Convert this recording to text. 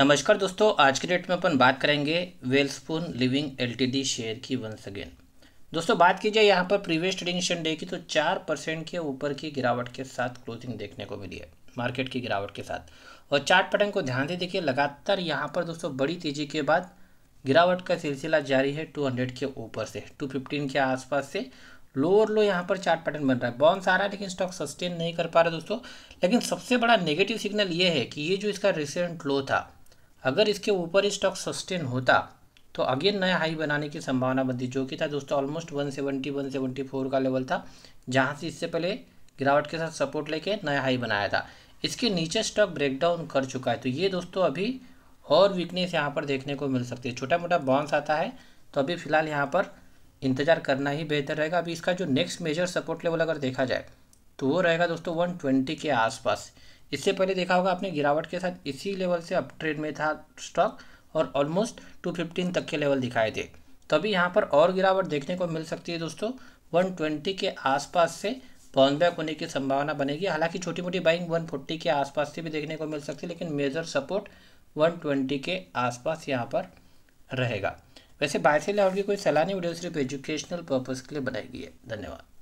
नमस्कार दोस्तों आज के डेट में अपन बात करेंगे वेलस्पून लिविंग एलटीडी शेयर की वंस अगेन दोस्तों बात की जाए यहाँ पर प्रीवियस ट्रेडिंग सेशन डे की तो चार परसेंट के ऊपर की गिरावट के साथ क्लोजिंग देखने को मिली है मार्केट की गिरावट के साथ और चार्ट पैटर्न को ध्यान दे देखिए लगातार यहाँ पर दोस्तों बड़ी तेजी के बाद गिरावट का सिलसिला जारी है टू के ऊपर से टू के आसपास से लोअर लो यहाँ पर चार्ट पैटर्न बन रहा है बॉन्स आ रहा है लेकिन स्टॉक सस्टेन नहीं कर पा रहा दोस्तों लेकिन सबसे बड़ा नेगेटिव सिग्नल ये है कि ये जो इसका रिसेंट लो था अगर इसके ऊपर स्टॉक सस्टेन होता तो अगेन नया हाई बनाने की संभावना बनती जो कि था दोस्तों ऑलमोस्ट 170 174 का लेवल था जहां से इससे पहले गिरावट के साथ सपोर्ट लेके नया हाई बनाया था इसके नीचे स्टॉक ब्रेकडाउन कर चुका है तो ये दोस्तों अभी और वीकनेस यहाँ पर देखने को मिल सकती है छोटा मोटा बाउंस आता है तो अभी फिलहाल यहाँ पर इंतजार करना ही बेहतर रहेगा अभी इसका जो नेक्स्ट मेजर सपोर्ट लेवल अगर देखा जाए तो वो रहेगा दोस्तों 120 के आसपास इससे पहले देखा होगा आपने गिरावट के साथ इसी लेवल से अप ट्रेड में था स्टॉक और ऑलमोस्ट टू फिफ्टीन तक के लेवल दिखाए थे तभी यहाँ पर और गिरावट देखने को मिल सकती है दोस्तों वन ट्वेंटी के आसपास से बैक होने की संभावना बनेगी हालांकि छोटी मोटी बाइंग फोर्टी के आसपास से भी देखने को मिल सकती है लेकिन मेजर सपोर्ट वन ट्वेंटी के आसपास यहाँ पर रहेगा वैसे बाय सेल लेवल की कोई सलाह नहीं वीडियो सिर्फ एजुकेशनल पर्पज़ के लिए बनाई गई है धन्यवाद